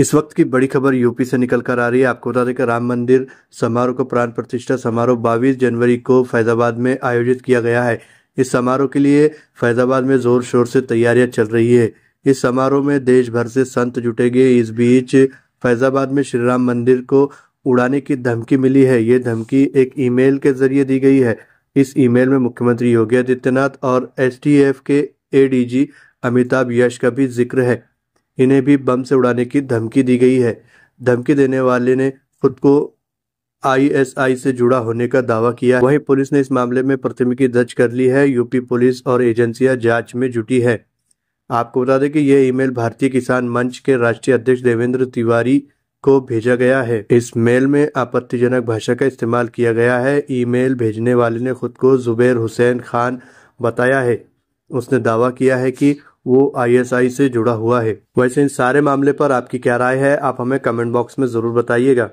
इस वक्त की बड़ी खबर यूपी से निकल कर आ रही है आपको बता दें कि राम मंदिर समारोह का प्राण प्रतिष्ठा समारोह बाईस जनवरी को फैजाबाद में आयोजित किया गया है इस समारोह के लिए फैजाबाद में जोर शोर से तैयारियां चल रही है इस समारोह में देश भर से संत जुटेंगे इस बीच फैजाबाद में श्री राम मंदिर को उड़ाने की धमकी मिली है ये धमकी एक ईमेल के जरिए दी गई है इस ईमेल में मुख्यमंत्री योगी आदित्यनाथ और एसटीएफ के एडीजी अमिताभ यश का भी जिक्र है इन्हें भी बम से उड़ाने की धमकी दी गई है धमकी देने वाले ने खुद को आईएसआई से जुड़ा होने का दावा किया वहीं पुलिस ने इस मामले में प्राथमिकी दर्ज कर ली है यूपी पुलिस और एजेंसियां जांच में जुटी है आपको बता दें कि यह ईमेल भारतीय किसान मंच के राष्ट्रीय अध्यक्ष देवेंद्र तिवारी को भेजा गया है इस मेल में आपत्तिजनक भाषा का इस्तेमाल किया गया है ईमेल भेजने वाले ने खुद को जुबेर हुसैन खान बताया है उसने दावा किया है कि वो आईएसआई से जुड़ा हुआ है वैसे इन सारे मामले पर आपकी क्या राय है आप हमें कमेंट बॉक्स में जरूर बताइएगा